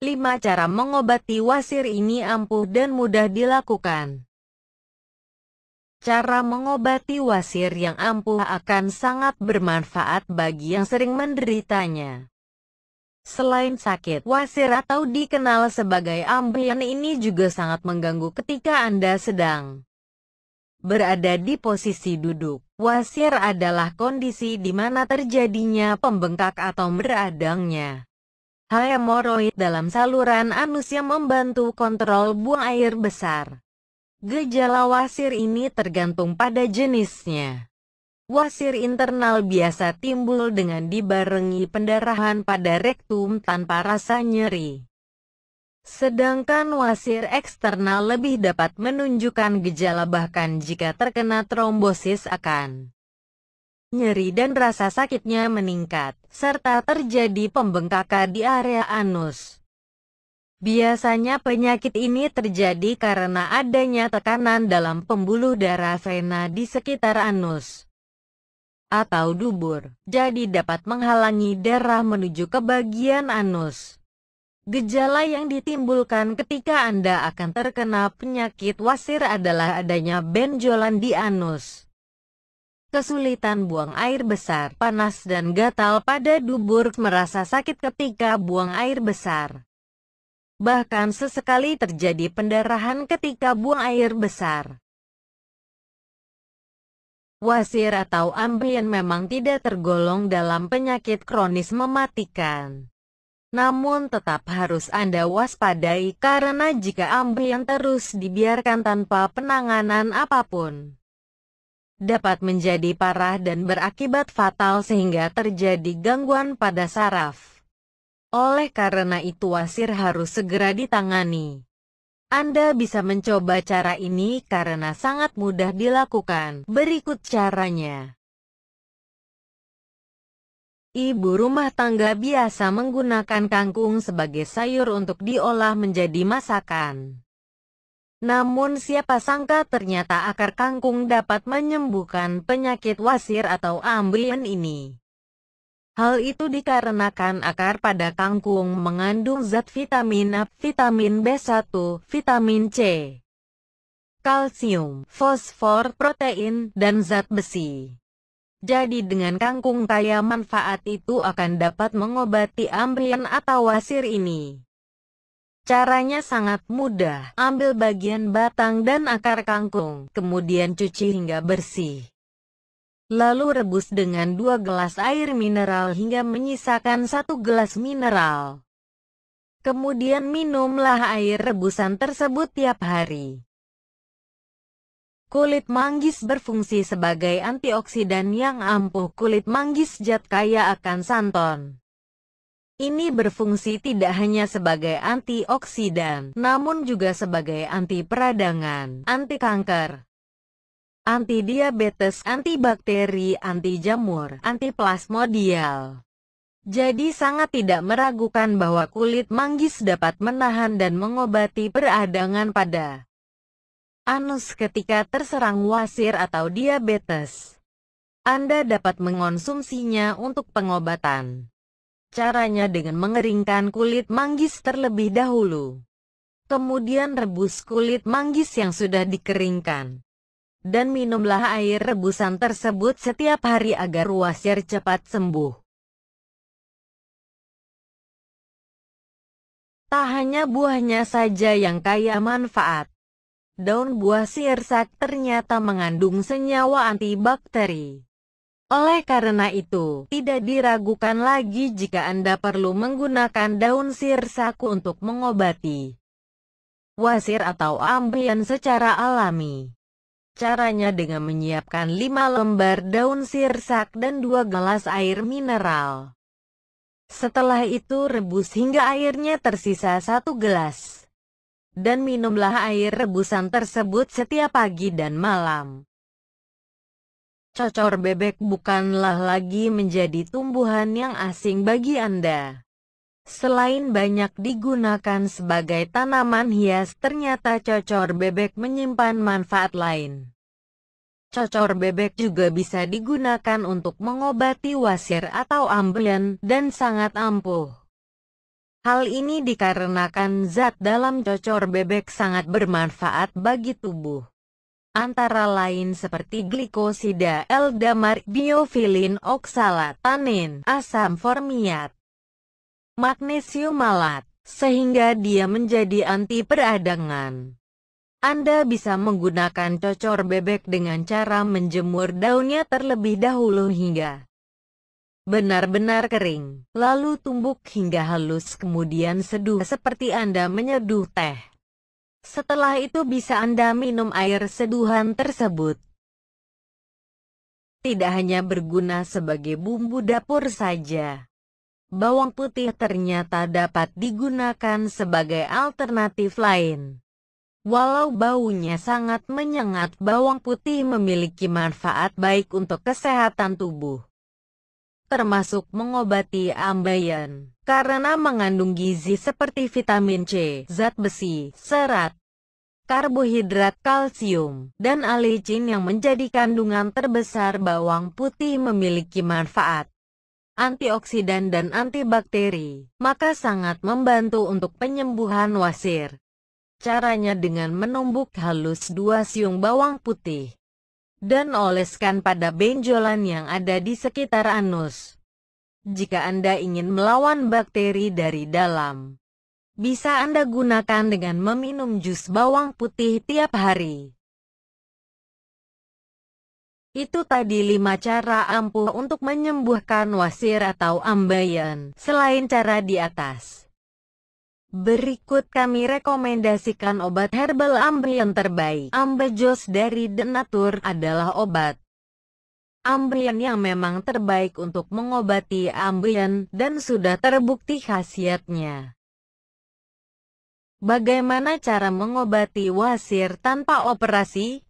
5 cara mengobati wasir ini ampuh dan mudah dilakukan. Cara mengobati wasir yang ampuh akan sangat bermanfaat bagi yang sering menderitanya. Selain sakit wasir atau dikenal sebagai ambeien ini juga sangat mengganggu ketika Anda sedang berada di posisi duduk. Wasir adalah kondisi di mana terjadinya pembengkak atau meradangnya hemoroid dalam saluran anus yang membantu kontrol buang air besar. Gejala wasir ini tergantung pada jenisnya. Wasir internal biasa timbul dengan dibarengi pendarahan pada rektum tanpa rasa nyeri. Sedangkan wasir eksternal lebih dapat menunjukkan gejala bahkan jika terkena trombosis akan nyeri dan rasa sakitnya meningkat, serta terjadi pembengkakan di area anus. Biasanya penyakit ini terjadi karena adanya tekanan dalam pembuluh darah vena di sekitar anus atau dubur, jadi dapat menghalangi darah menuju ke bagian anus. Gejala yang ditimbulkan ketika Anda akan terkena penyakit wasir adalah adanya benjolan di anus kesulitan buang air besar, panas dan gatal pada dubur, merasa sakit ketika buang air besar. Bahkan sesekali terjadi pendarahan ketika buang air besar. Wasir atau ambeien memang tidak tergolong dalam penyakit kronis mematikan. Namun tetap harus Anda waspadai karena jika ambeien terus dibiarkan tanpa penanganan apapun, dapat menjadi parah dan berakibat fatal sehingga terjadi gangguan pada saraf. Oleh karena itu wasir harus segera ditangani. Anda bisa mencoba cara ini karena sangat mudah dilakukan. Berikut caranya. Ibu rumah tangga biasa menggunakan kangkung sebagai sayur untuk diolah menjadi masakan. Namun siapa sangka ternyata akar kangkung dapat menyembuhkan penyakit wasir atau ambien ini. Hal itu dikarenakan akar pada kangkung mengandung zat vitamin A, vitamin B1, vitamin C, kalsium, fosfor, protein, dan zat besi. Jadi dengan kangkung kaya manfaat itu akan dapat mengobati ambien atau wasir ini. Caranya sangat mudah, ambil bagian batang dan akar kangkung, kemudian cuci hingga bersih. Lalu rebus dengan 2 gelas air mineral hingga menyisakan 1 gelas mineral. Kemudian minumlah air rebusan tersebut tiap hari. Kulit manggis berfungsi sebagai antioksidan yang ampuh. Kulit manggis zat kaya akan santon. Ini berfungsi tidak hanya sebagai antioksidan, namun juga sebagai anti peradangan, anti kanker, anti diabetes, antibakteri, anti jamur, anti plasmodial. Jadi sangat tidak meragukan bahwa kulit manggis dapat menahan dan mengobati peradangan pada anus ketika terserang wasir atau diabetes. Anda dapat mengonsumsinya untuk pengobatan. Caranya dengan mengeringkan kulit manggis terlebih dahulu. Kemudian rebus kulit manggis yang sudah dikeringkan. Dan minumlah air rebusan tersebut setiap hari agar wasir cepat sembuh. Tak hanya buahnya saja yang kaya manfaat. Daun buah sirsak ternyata mengandung senyawa antibakteri. Oleh karena itu, tidak diragukan lagi jika Anda perlu menggunakan daun sirsaku untuk mengobati wasir atau ambeien secara alami. Caranya dengan menyiapkan 5 lembar daun sirsak dan 2 gelas air mineral. Setelah itu rebus hingga airnya tersisa satu gelas. Dan minumlah air rebusan tersebut setiap pagi dan malam cocor bebek bukanlah lagi menjadi tumbuhan yang asing bagi Anda. Selain banyak digunakan sebagai tanaman hias, ternyata cocor bebek menyimpan manfaat lain. Cocor bebek juga bisa digunakan untuk mengobati wasir atau ambeien, dan sangat ampuh. Hal ini dikarenakan zat dalam cocor bebek sangat bermanfaat bagi tubuh antara lain seperti glikosida l biofilin oksalat, tanin, asam formiat, magnesium malat, sehingga dia menjadi anti peradangan. Anda bisa menggunakan cocor bebek dengan cara menjemur daunnya terlebih dahulu hingga benar-benar kering, lalu tumbuk hingga halus kemudian seduh seperti Anda menyeduh teh. Setelah itu bisa Anda minum air seduhan tersebut. Tidak hanya berguna sebagai bumbu dapur saja. Bawang putih ternyata dapat digunakan sebagai alternatif lain. Walau baunya sangat menyengat, bawang putih memiliki manfaat baik untuk kesehatan tubuh termasuk mengobati ambeien, karena mengandung gizi seperti vitamin C, zat besi, serat, karbohidrat, kalsium, dan alicin yang menjadi kandungan terbesar bawang putih memiliki manfaat antioksidan dan antibakteri, maka sangat membantu untuk penyembuhan wasir. Caranya dengan menumbuk halus dua siung bawang putih dan oleskan pada benjolan yang ada di sekitar anus. Jika Anda ingin melawan bakteri dari dalam, bisa Anda gunakan dengan meminum jus bawang putih tiap hari. Itu tadi 5 cara ampuh untuk menyembuhkan wasir atau ambeien, selain cara di atas. Berikut kami rekomendasikan obat herbal ambe terbaik. Ambejos dari Denatur adalah obat ambeien yang memang terbaik untuk mengobati ambeien dan sudah terbukti khasiatnya. Bagaimana cara mengobati wasir tanpa operasi?